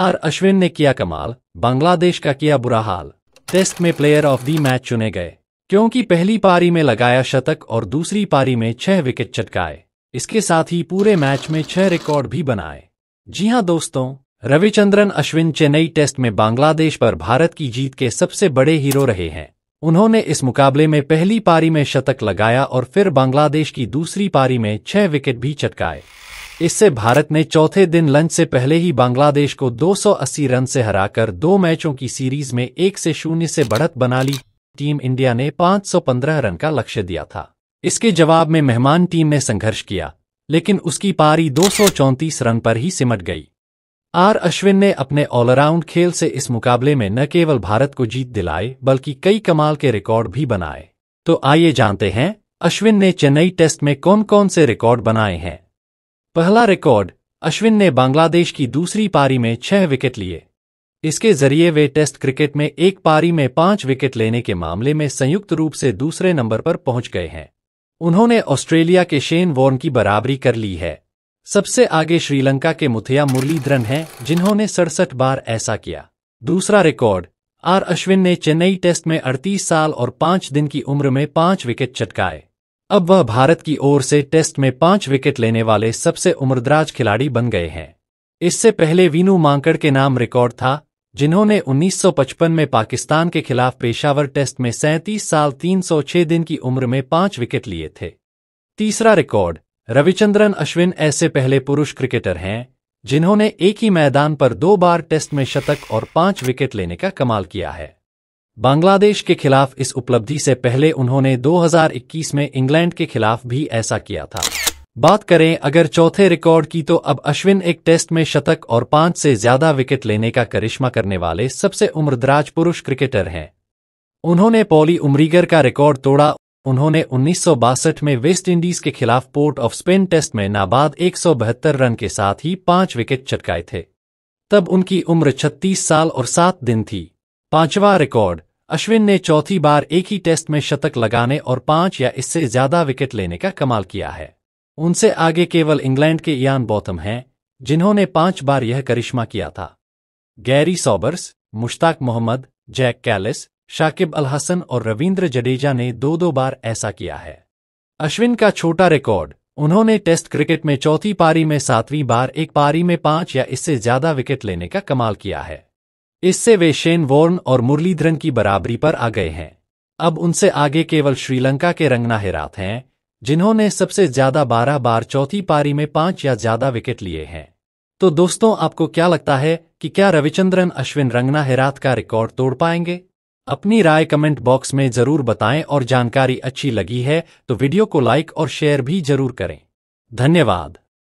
are Ashwin ने किया कमाल बांग्लादेश का किया बुरा हाल टेस्ट में प्लेयर ऑफ दी मैच चुने गए क्योंकि पहली पारी में लगाया शतक और दूसरी पारी में छह विकेट चटकाए इसके साथ ही पूरे मैच में छह रिकॉर्ड भी बनाए जी हां दोस्तों रविचंद्रन अश्विन चेन्नई टेस्ट में बांग्लादेश पर भारत की जीत के सबसे बड़े हीरो रहे हैं उन्होंने इस मुकाबले में पहली पारी में शतक लगाया और फिर बांग्लादेश की दूसरी पारी में छह विकेट भी चटकाए इससे भारत ने चौथे दिन लंच से पहले ही बांग्लादेश को 280 रन से हराकर दो मैचों की सीरीज में एक से शून्य से बढ़त बना ली टीम इंडिया ने 515 रन का लक्ष्य दिया था इसके जवाब में मेहमान टीम ने संघर्ष किया लेकिन उसकी पारी दो रन पर ही सिमट गई आर अश्विन ने अपने ऑलराउंड खेल से इस मुकाबले में न केवल भारत को जीत दिलाए बल्कि कई कमाल के रिकॉर्ड भी बनाए तो आइए जानते हैं अश्विन ने चेन्नई टेस्ट में कौन कौन से रिकॉर्ड बनाए हैं पहला रिकॉर्ड अश्विन ने बांग्लादेश की दूसरी पारी में छह विकेट लिए इसके जरिए वे टेस्ट क्रिकेट में एक पारी में पांच विकेट लेने के मामले में संयुक्त रूप से दूसरे नंबर पर पहुंच गए हैं उन्होंने ऑस्ट्रेलिया के शेन वॉर्न की बराबरी कर ली है सबसे आगे श्रीलंका के मुथिया मुरलीधरन हैं जिन्होंने सड़सठ बार ऐसा किया दूसरा रिकॉर्ड आर अश्विन ने चेन्नई टेस्ट में अड़तीस साल और पांच दिन की उम्र में पांच विकेट चटकाए अब वह भारत की ओर से टेस्ट में पांच विकेट लेने वाले सबसे उम्रदराज खिलाड़ी बन गए हैं इससे पहले वीनू मांकड़ के नाम रिकॉर्ड था जिन्होंने 1955 में पाकिस्तान के खिलाफ पेशावर टेस्ट में 37 साल 306 दिन की उम्र में पांच विकेट लिए थे तीसरा रिकॉर्ड रविचंद्रन अश्विन ऐसे पहले पुरुष क्रिकेटर हैं जिन्होंने एक ही मैदान पर दो बार टेस्ट में शतक और पांच विकेट लेने का कमाल किया है बांग्लादेश के खिलाफ इस उपलब्धि से पहले उन्होंने 2021 में इंग्लैंड के खिलाफ भी ऐसा किया था बात करें अगर चौथे रिकॉर्ड की तो अब अश्विन एक टेस्ट में शतक और पांच से ज्यादा विकेट लेने का करिश्मा करने वाले सबसे उम्रदराज पुरुष क्रिकेटर हैं उन्होंने पॉली उमरीगर का रिकॉर्ड तोड़ा उन्होंने उन्नीस में वेस्ट इंडीज के खिलाफ पोर्ट ऑफ स्पेन टेस्ट में नाबाद एक रन के साथ ही पांच विकेट चटकाए थे तब उनकी उम्र छत्तीस साल और सात दिन थी पांचवा रिकॉर्ड अश्विन ने चौथी बार एक ही टेस्ट में शतक लगाने और पांच या इससे ज्यादा विकेट लेने का कमाल किया है उनसे आगे केवल इंग्लैंड के इयान बौतम हैं जिन्होंने पांच बार यह करिश्मा किया था Garry Sobers Mushtaq Mohammad Jacques Kallis Shakib Al Hasan और रविंद्र जडेजा ने दो दो बार ऐसा किया है अश्विन का छोटा रिकॉर्ड उन्होंने टेस्ट क्रिकेट में चौथी पारी में सातवीं बार एक पारी में पांच या इससे ज्यादा विकेट लेने का कमाल किया है इससे वे शेन वॉर्न और मुरलीधरन की बराबरी पर आ गए हैं अब उनसे आगे केवल श्रीलंका के रंगना हिरात हैं जिन्होंने सबसे ज्यादा बारह बार चौथी पारी में पांच या ज्यादा विकेट लिए हैं तो दोस्तों आपको क्या लगता है कि क्या रविचंद्रन अश्विन रंगना हिरात का रिकॉर्ड तोड़ पाएंगे अपनी राय कमेंट बॉक्स में जरूर बताएं और जानकारी अच्छी लगी है तो वीडियो को लाइक और शेयर भी जरूर करें धन्यवाद